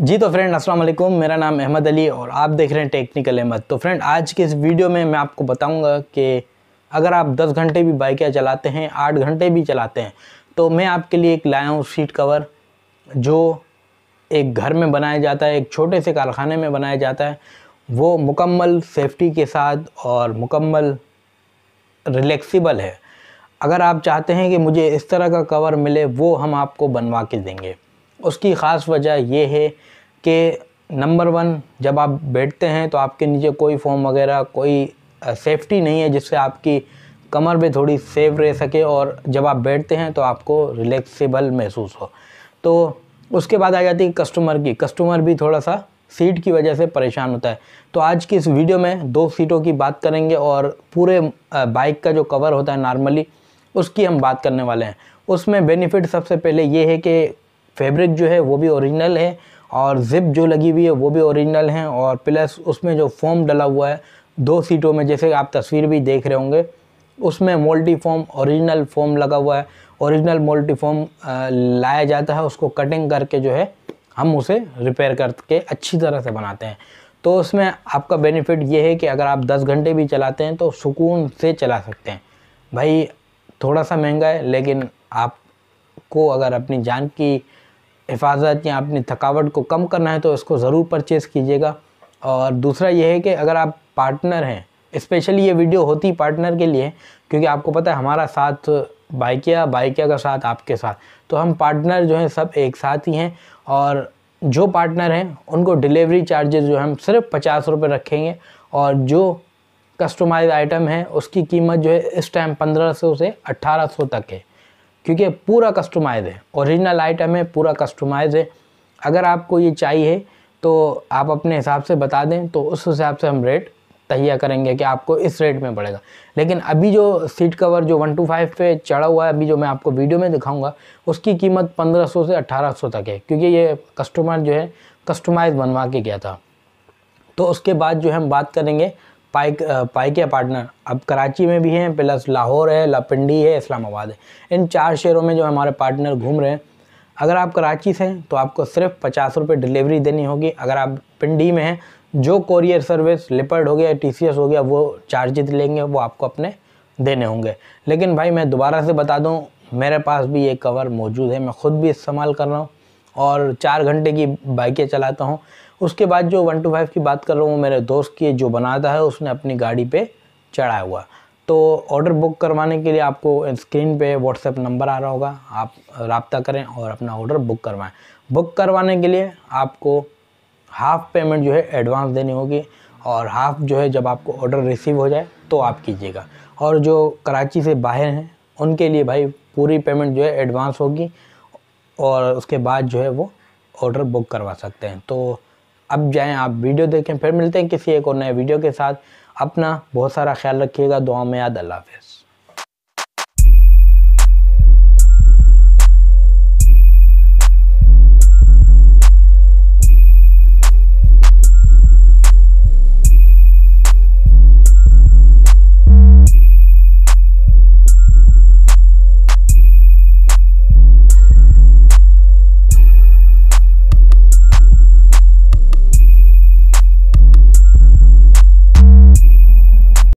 जी तो फ्रेंड अस्सलाम वालेकुम मेरा नाम अहमद अली और आप देख रहे हैं टेक्निकल अहमद तो फ्रेंड आज के इस वीडियो में मैं आपको बताऊंगा कि अगर आप 10 घंटे भी बाइकें चलाते हैं 8 घंटे भी चलाते हैं तो मैं आपके लिए एक लाया हूँ सीट कवर जो एक घर में बनाया जाता है एक छोटे से कारखाने में बनाया जाता है वो मुकम्मल सेफ्टी के साथ और मुकम्मल रिलेक्सीबल है अगर आप चाहते हैं कि मुझे इस तरह का कवर मिले वो हम आपको बनवा के देंगे उसकी ख़ास वजह यह है कि नंबर वन जब आप बैठते हैं तो आपके नीचे कोई फॉर्म वगैरह कोई सेफ्टी नहीं है जिससे आपकी कमर भी थोड़ी सेफ रह सके और जब आप बैठते हैं तो आपको रिलैक्सेबल महसूस हो तो उसके बाद आ जाती है कस्टमर की कस्टमर भी थोड़ा सा सीट की वजह से परेशान होता है तो आज की इस वीडियो में दो सीटों की बात करेंगे और पूरे बाइक का जो कवर होता है नॉर्मली उसकी हम बात करने वाले हैं उसमें बेनिफिट सबसे पहले ये है कि फैब्रिक जो है वो भी ओरिजिनल है और जिप जो लगी हुई है वो भी ओरिजिनल है और प्लस उसमें जो फॉर्म डला हुआ है दो सीटों में जैसे आप तस्वीर भी देख रहे होंगे उसमें मोल्टी फॉर्म ओरिजिनल फॉर्म लगा हुआ है ओरिजिनल मोल्टी फॉर्म लाया जाता है उसको कटिंग करके जो है हम उसे रिपेयर करके अच्छी तरह से बनाते हैं तो उसमें आपका बेनिफिट ये है कि अगर आप 10 घंटे भी चलाते हैं तो सुकून से चला सकते हैं भाई थोड़ा सा महंगा है लेकिन आपको अगर अपनी जान की हिफाजत या अपनी थकावट को कम करना है तो इसको ज़रूर परचेज़ कीजिएगा और दूसरा यह है कि अगर आप पार्टनर हैं इस्पेशली ये वीडियो होती पार्टनर के लिए क्योंकि आपको पता है हमारा साथ बाइकिया बाइकिया का साथ आपके साथ तो हम पार्टनर जो हैं सब एक साथ ही हैं और जो पार्टनर हैं उनको डिलीवरी चार्जेस जो हम सिर्फ पचास रुपये रखेंगे और जो कस्टमाइज आइटम है उसकी कीमत जो है इस टाइम पंद्रह सौ से अट्ठारह सौ तक है क्योंकि पूरा कस्टमाइज है ओरिजिनल आइटम है पूरा कस्टमाइज है अगर आपको ये चाहिए तो आप अपने हिसाब से बता दें तो उस हिसाब से हम रेट तहिया करेंगे कि आपको इस रेट में पड़ेगा लेकिन अभी जो सीट कवर जो वन टू फाइव पे चढ़ा हुआ है अभी जो मैं आपको वीडियो में दिखाऊंगा उसकी कीमत पंद्रह सौ से अट्ठारह सौ तक है क्योंकि ये कस्टमर जो है कस्टमाइज बनवा के गया था तो उसके बाद जो है हम बात करेंगे पाइक पाई के पार्टनर अब कराची में भी हैं प्लस लाहौर है लापिंडी है इस्लामाबाद है इन चार शहरों में जो हमारे पार्टनर घूम रहे हैं अगर आप कराची से हैं तो आपको सिर्फ पचास रुपये डिलीवरी देनी होगी अगर आप पिंडी में हैं जो कोरियर सर्विस लिपर्ड हो गया टी हो गया वो चार्जेज लेंगे वो आपको अपने देने होंगे लेकिन भाई मैं दोबारा से बता दूँ मेरे पास भी ये कवर मौजूद है मैं ख़ुद भी इस्तेमाल कर रहा हूँ और चार घंटे की बाइकें चलाता हूँ उसके बाद जो वन टू फाइव की बात कर रहा हूँ वो मेरे दोस्त की जो बनाता है उसने अपनी गाड़ी पे चढ़ाया हुआ तो ऑर्डर बुक करवाने के लिए आपको स्क्रीन पे व्हाट्सएप नंबर आ रहा होगा आप रबता करें और अपना ऑर्डर बुक करवाएं बुक करवाने के लिए आपको हाफ़ पेमेंट जो है एडवांस देनी होगी और हाफ़ जो है जब आपको ऑर्डर रिसीव हो जाए तो आप कीजिएगा और जो कराची से बाहर हैं उनके लिए भाई पूरी पेमेंट जो है एडवांस होगी और उसके बाद जो है वो ऑर्डर बुक करवा सकते हैं तो अब जाएं आप वीडियो देखें फिर मिलते हैं किसी एक और नए वीडियो के साथ अपना बहुत सारा ख्याल रखिएगा दुआ में याद अल्लाह हाफिज़